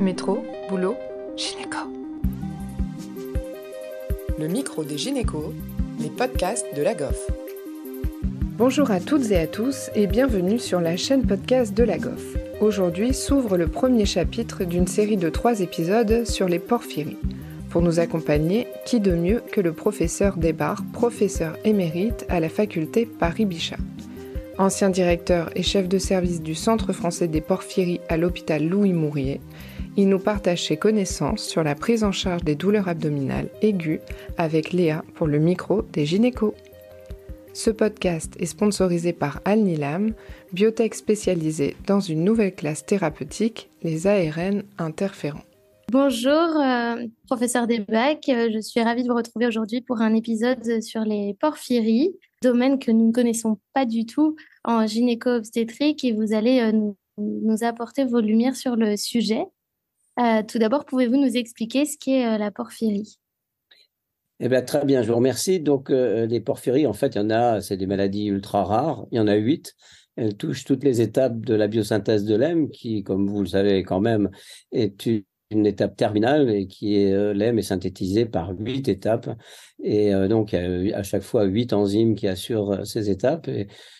Métro, boulot, gynéco. Le micro des gynécos, les podcasts de la GOF. Bonjour à toutes et à tous et bienvenue sur la chaîne podcast de la GOF. Aujourd'hui s'ouvre le premier chapitre d'une série de trois épisodes sur les porphyries. Pour nous accompagner, qui de mieux que le professeur Débar, professeur émérite à la faculté Paris-Bichat ancien directeur et chef de service du Centre français des porphyries à l'hôpital Louis Mourier, il nous partage ses connaissances sur la prise en charge des douleurs abdominales aiguës avec Léa pour le micro des gynécos. Ce podcast est sponsorisé par Alnilam, biotech spécialisée dans une nouvelle classe thérapeutique, les ARN interférents. Bonjour, euh, professeur desbacs euh, Je suis ravie de vous retrouver aujourd'hui pour un épisode sur les porphyries, domaine que nous ne connaissons pas du tout en gynéco-obstétrique et vous allez euh, nous apporter vos lumières sur le sujet. Euh, tout d'abord, pouvez-vous nous expliquer ce qu'est euh, la porphyrie eh bien, très bien, je vous remercie. Donc, euh, les porphyries, en fait, il y en a, c'est des maladies ultra rares. Il y en a huit. Elles touchent toutes les étapes de la biosynthèse de l'hème, qui, comme vous le savez quand même, est une étape terminale et qui est l'hème est synthétisée par huit étapes et euh, donc, à chaque fois huit enzymes qui assurent euh, ces étapes.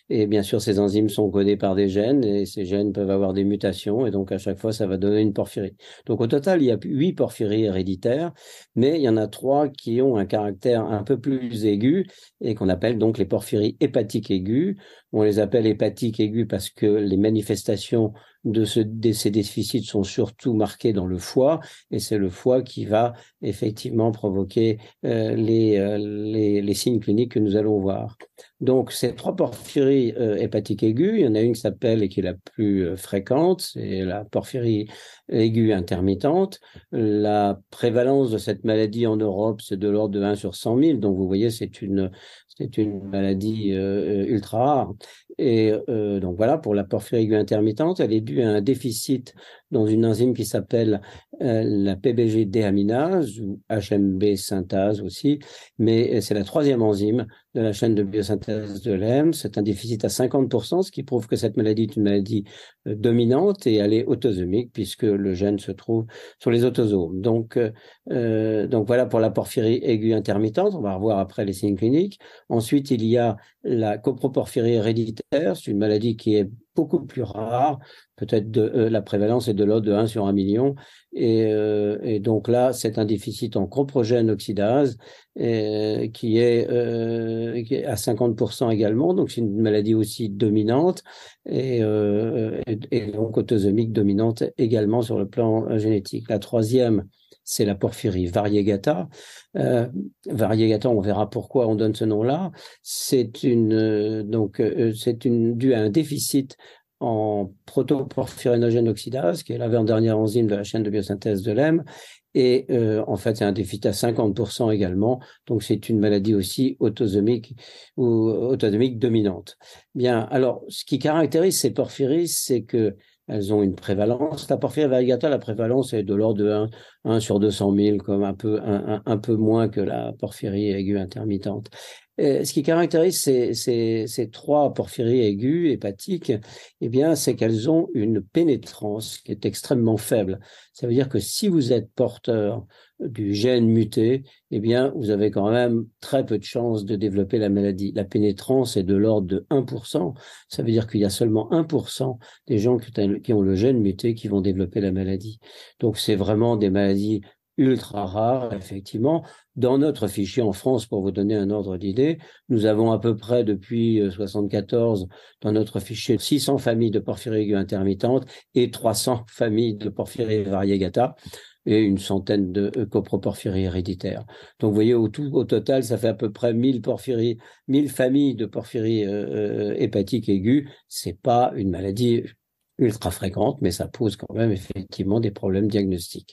Et, bien sûr, ces enzymes sont codées par des gènes et ces gènes peuvent avoir des mutations. Et donc, à chaque fois, ça va donner une porphyrie. Donc, au total, il y a huit porphyries héréditaires, mais il y en a trois qui ont un caractère un peu plus aigu et qu'on appelle donc les porphyries hépatiques aiguës. On les appelle hépatiques aiguës parce que les manifestations de, ce, ces déficits sont surtout marquées dans le foie et c'est le foie qui va effectivement provoquer euh, les euh, les, signes cliniques que nous allons voir. Donc, ces trois porphyries euh, hépatiques aiguës, il y en a une qui s'appelle et qui est la plus euh, fréquente, c'est la porphyrie aiguë intermittente. La prévalence de cette maladie en Europe, c'est de l'ordre de 1 sur 100 000. Donc, vous voyez, c'est une, c'est une maladie euh, ultra rare. Et donc, voilà, pour la porphyrie aiguë intermittente, elle est due à un déficit dans une enzyme qui s'appelle la PBG déaminase ou HMB synthase aussi, mais c'est la troisième enzyme de la chaîne de biosynthèse de c'est un déficit à 50%, ce qui prouve que cette maladie est une maladie euh, dominante et elle est autosomique puisque le gène se trouve sur les autosomes. Donc, euh, euh, donc voilà pour la porphyrie aiguë intermittente. On va revoir après les signes cliniques. Ensuite, il y a la coproporphyrie héréditaire. C'est une maladie qui est beaucoup plus rare, Peut-être de euh, la prévalence est de l'ordre de 1 sur 1 million. Euh, et, donc là, c'est un déficit en coprogène oxydase euh, qui, est, à 50% également. Donc c'est une maladie aussi dominante et, et donc autosomique dominante également sur le plan génétique. La troisième c'est la porphyrie variegata. Euh, variegata, on verra pourquoi on donne ce nom-là. C'est une euh, donc euh, c'est une due à un déficit en protoporphyrénogène oxydase, qui est l'avant-dernière enzyme de la chaîne de biosynthèse de l'hème. Et en fait, c'est un déficit à 50% également. Donc, c'est une maladie aussi autosomique ou autosomique dominante. Bien, alors, ce qui caractérise ces porphyries, c'est que elles ont une prévalence. La porphyrie variegata, la prévalence est de l'ordre de 1, sur 200 000, comme un peu, un peu moins que la porphyrie aiguë intermittente ce qui caractérise ces, trois porphyries aiguës, hépatiques, eh bien, c'est qu'elles ont une pénétrance qui est extrêmement faible. Ça veut dire que si vous êtes porteur du gène muté, eh bien, vous avez quand même très peu de chances de développer la maladie. La pénétrance est de l'ordre de 1%. Ça veut dire qu'il y a seulement 1% des gens qui ont le gène muté qui vont développer la maladie. Donc, c'est vraiment des maladies ultra rare, effectivement. Dans notre fichier en France, pour vous donner un ordre d'idée, nous avons à peu près depuis 1974, euh, dans notre fichier 600 familles de porphyrie intermittente et 300 familles de porphyries variegata et une centaine de coproporphyries héréditaires. Donc vous voyez, au, tout, au total, ça fait à peu près 1000, porphyries, 1000 familles de porphyries euh, euh, hépatiques aiguës. C'est pas une maladie ultra fréquente, mais ça pose quand même effectivement des problèmes diagnostiques.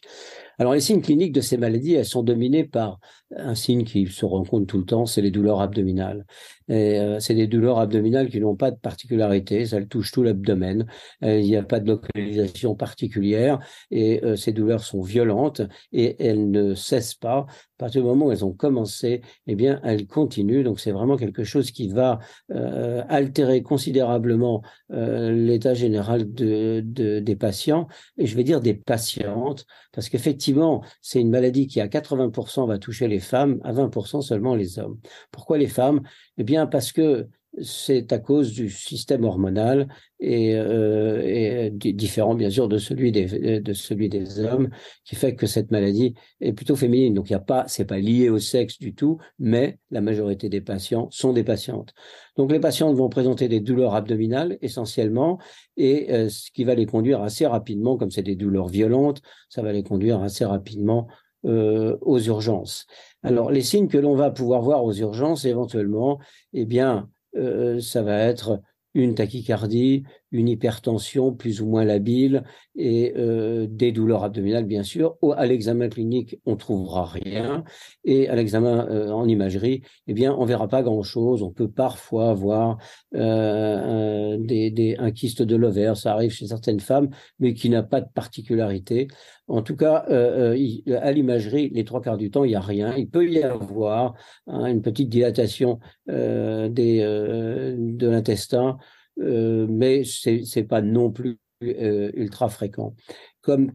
Alors les signes cliniques de ces maladies, elles sont dominées par un signe qui se rencontre tout le temps, c'est les douleurs abdominales. Euh, c'est des douleurs abdominales qui n'ont pas de particularité, ça touche tout l'abdomen, euh, il n'y a pas de localisation particulière et euh, ces douleurs sont violentes et elles ne cessent pas. À partir du moment où elles ont commencé, eh bien elles continuent. Donc c'est vraiment quelque chose qui va altérer considérablement l'état général de, de, des patients et je vais dire des patientes parce qu'effectivement, c'est une maladie qui à 80% va toucher les femmes, à 20% seulement les hommes. Pourquoi les femmes Eh bien parce que c'est à cause du système hormonal et, euh, euh, différent bien sûr de celui des de celui des hommes qui fait que cette maladie est plutôt féminine donc il y a pas c'est pas lié au sexe du tout mais la majorité des patients sont des patientes donc les patientes vont présenter des douleurs abdominales essentiellement et euh, ce qui va les conduire assez rapidement comme c'est des douleurs violentes ça va les conduire assez rapidement aux urgences alors les signes que l'on va pouvoir voir aux urgences éventuellement eh bien euh, ça va être une tachycardie, une hypertension plus ou moins labile et euh, des douleurs abdominales, bien sûr. à l'examen clinique, on ne trouvera rien. Et à l'examen euh, en imagerie, eh bien, on verra pas grand-chose. On peut parfois avoir euh, un, des, kyste de l'ovaire, ça arrive chez certaines femmes, mais qui n'a pas de particularité. En tout cas, à l'imagerie, les trois quarts du temps, il n'y a rien. Il peut y avoir hein, une petite dilatation des, de l'intestin euh, mais c'est pas non plus euh, ultra fréquent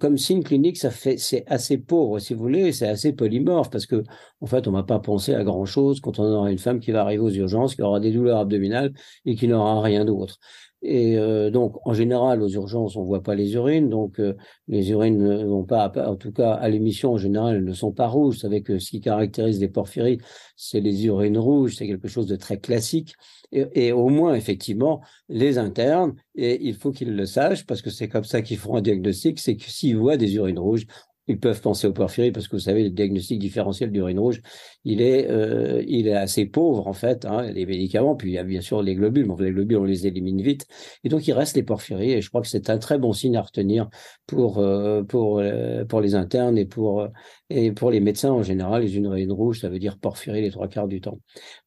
comme, signe clinique, ça fait, c'est assez pauvre, si vous voulez, c'est assez polymorphe parce que, en fait, on va pas penser à grand chose quand on aura une femme qui va arriver aux urgences, qui aura des douleurs abdominales et qui n'aura rien d'autre. Et euh, donc, en général, aux urgences, on voit pas les urines. Donc, euh, les urines ne vont pas, en tout cas, à l'émission, en général, elles ne sont pas rouges. Vous savez que ce qui caractérise les porphyries, c'est les urines rouges. C'est quelque chose de très classique. Et, au moins, effectivement, les internes, et il faut qu'ils le sachent, parce que c'est comme ça qu'ils feront un diagnostic, c'est s'il voit des urines rouges, ils peuvent penser aux porphyries parce que vous savez, le diagnostic différentiel d'urine rouge, il est, euh, il est assez pauvre en fait. Hein, les médicaments, puis il y a bien sûr les globules. mais les globules, on les élimine vite. Et donc il reste les porphyries. Et je crois que c'est un très bon signe à retenir pour euh, pour euh, pour les internes et pour et pour les médecins en général. Les urines rouges, ça veut dire porphyrie les trois quarts du temps.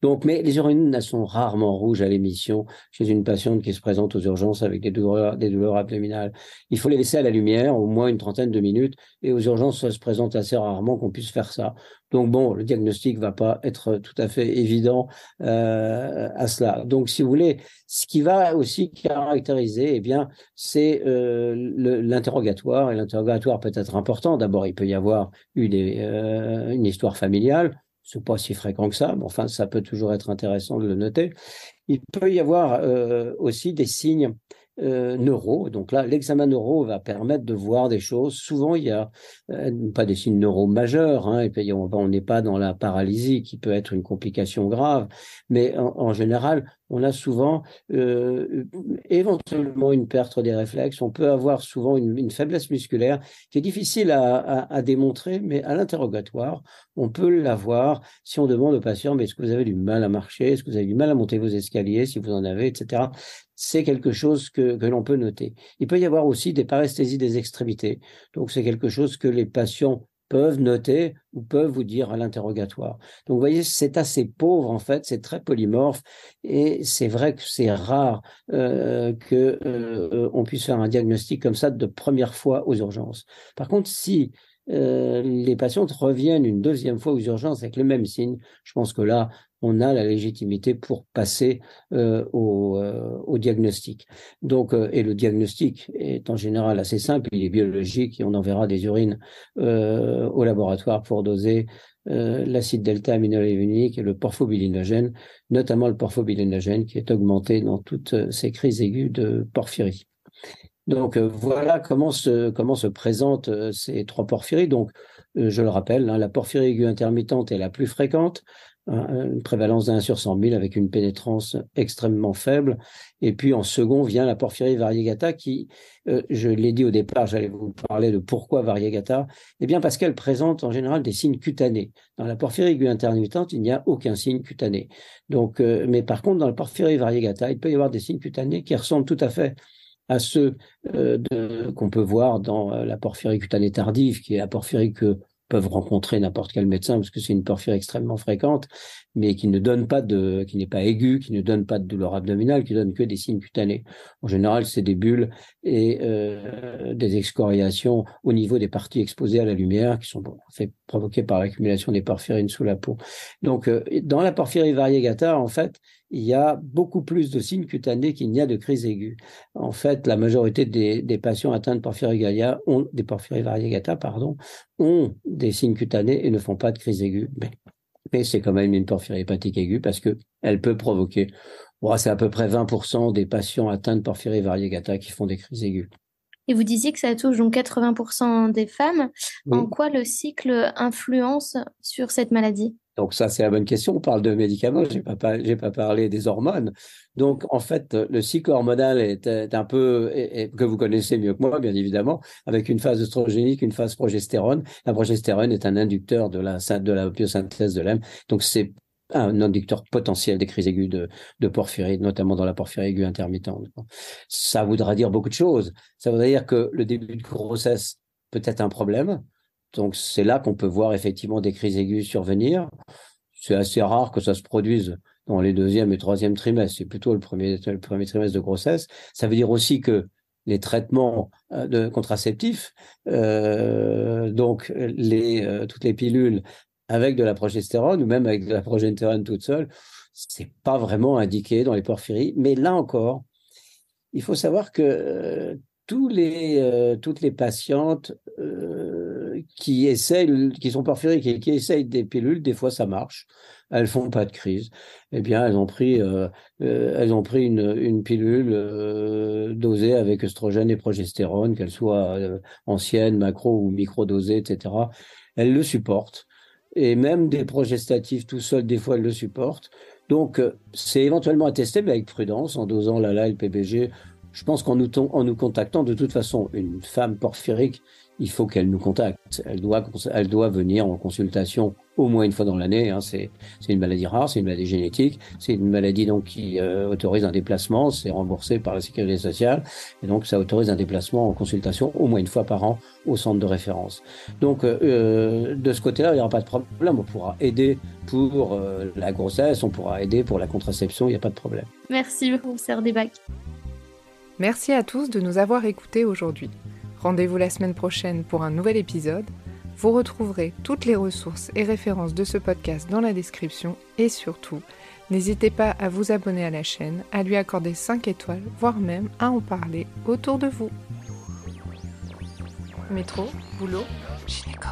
Donc, mais les urines sont rarement rouges à l'émission chez une patiente qui se présente aux urgences avec des douleurs des douleurs abdominales. Il faut les laisser à la lumière au moins une trentaine de minutes et aux urgences se présente assez rarement qu'on puisse faire ça. Donc bon, le diagnostic va pas être tout à fait évident euh, à cela. Donc si vous voulez, ce qui va aussi caractériser, eh bien, c'est euh, l'interrogatoire. Et l'interrogatoire peut être important. D'abord, il peut y avoir une, euh, histoire familiale. n'est pas si fréquent que ça, mais enfin, ça peut toujours être intéressant de le noter. Il peut y avoir aussi des signes euh, neuro. Donc là, l'examen neuro va permettre de voir des choses. Souvent, il y a euh, pas des signes neuro majeurs, hein, et puis on n'est pas dans la paralysie qui peut être une complication grave, mais en, général, on a souvent euh, éventuellement une perte des réflexes. On peut avoir souvent une, faiblesse musculaire qui est difficile à, à démontrer, mais à l'interrogatoire, on peut l'avoir si on demande au patient, mais est-ce que vous avez du mal à marcher Est-ce que vous avez du mal à monter vos escaliers si vous en avez, etc c'est quelque chose que, l'on peut noter. Il peut y avoir aussi des paresthésies des extrémités. Donc, c'est quelque chose que les patients peuvent noter ou peuvent vous dire à l'interrogatoire. Donc, vous voyez, c'est assez pauvre, en fait, c'est très polymorphe, et c'est vrai que c'est rare euh, que euh, on puisse faire un diagnostic comme ça de première fois aux urgences. Par contre, si euh, les patientes reviennent une deuxième fois aux urgences avec le même signe, je pense que là, on a la légitimité pour passer euh, euh, au, diagnostic. Donc, et le diagnostic est en général assez simple, il est biologique et on enverra des urines au laboratoire pour doser l'acide delta aminolévinique et le porphobilinogène, notamment le porphobilinogène qui est augmenté dans toutes ces crises aiguës de porphyrie. Donc euh, voilà comment se, comment se présentent euh, ces trois porphyries. Donc euh, je le rappelle, hein, la porphyrie aiguë intermittente est la plus fréquente, hein, une prévalence d'un sur 100 000 avec une pénétrance extrêmement faible. Et puis en second vient la porphyrie variegata qui, je l'ai dit au départ, j'allais vous parler de pourquoi variegata. Eh bien parce qu'elle présente en général des signes cutanés. Dans la porphyrie aiguë intermittente, il n'y a aucun signe cutané. Donc, mais par contre, dans la porphyrie variegata, il peut y avoir des signes cutanés qui ressemblent tout à fait à ceux euh, qu'on peut voir dans euh, la porphyrie cutanée tardive, qui est la porphyrie que peuvent rencontrer n'importe quel médecin parce que c'est une porphyrie extrêmement fréquente, mais qui ne donne pas de, qui n'est pas aiguë, qui ne donne pas de douleur abdominale, qui donne que des signes cutanés. En général, c'est des bulles et euh, des excoriations au niveau des parties exposées à la lumière qui sont fait, provoquées par l'accumulation des porphyrines sous la peau. Donc, dans la porphyrie variegata, en fait, il y a beaucoup plus de signes cutanés qu'il n'y a de crises aiguës. En fait, la majorité des, patients atteints de porphyrie ont des variegata, pardon, ont des signes cutanés et ne font pas de crises aiguës. Mais, c'est quand même une porphyrie hépatique aiguë parce que elle peut provoquer. c'est à peu près 20% des patients atteints de porphyrie variegata qui font des crises aiguës. Et vous disiez que ça touche donc 80% des femmes. En quoi le cycle influence sur cette maladie donc ça, c'est la bonne question. On parle de médicaments, j'ai pas, pas parlé des hormones. Donc en fait, le cycle hormonal est, un peu que vous connaissez mieux que moi, bien évidemment, avec une phase oestrogénique, une phase progestérone. La progestérone est un inducteur de la de biosynthèse de l'âme. Donc c'est un inducteur potentiel des crises aiguës de, de notamment dans la porphyrie aiguë intermittente. Ça voudra dire beaucoup de choses. Ça voudra dire que le début de grossesse peut être un problème, donc c'est là qu'on peut voir effectivement des crises aiguës survenir. C'est assez rare que ça se produise dans les deuxième et troisième trimestres, c'est plutôt le premier, le trimestre de grossesse. Ça veut dire aussi que les traitements euh, de contraceptifs, euh, donc les, euh, toutes les pilules avec de la progestérone ou même avec de la progestérone toute seule, c'est pas vraiment indiqué dans les porphyries. Mais là encore, il faut savoir que tous les, toutes les patientes qui essayent, qui sont porphyriques qui essayent des pilules, des fois ça marche, elles font pas de crise. Eh bien, elles ont pris, euh, euh, elles ont pris une, pilule euh, dosée avec œstrogène et progestérone, qu'elle soit ancienne, macro ou micro dosée, etc. Elles le supportent. Et même des progestatifs tout seuls, des fois, elles le supportent. Donc, c'est éventuellement à tester, mais avec prudence, en dosant la LALA le PBG je pense qu'en nous, en nous contactant, de toute façon, une femme porphyrique, il faut qu'elle nous contacte. Elle doit, venir en consultation au moins une fois dans l'année. Hein. C'est une maladie rare, c'est une maladie génétique, c'est une maladie donc qui euh, autorise un déplacement, c'est remboursé par la sécurité sociale, et donc ça autorise un déplacement en consultation au moins une fois par an au centre de référence. Donc euh, euh, de ce côté-là, il n'y aura pas de problème. On pourra aider pour la grossesse, on pourra aider pour la contraception, il n'y a pas de problème. Merci concert des bacs. Merci à tous de nous avoir écoutés aujourd'hui. Rendez-vous la semaine prochaine pour un nouvel épisode. Vous retrouverez toutes les ressources et références de ce podcast dans la description et surtout, n'hésitez pas à vous abonner à la chaîne, à lui accorder 5 étoiles, voire même à en parler autour de vous. Métro, boulot, gynéco.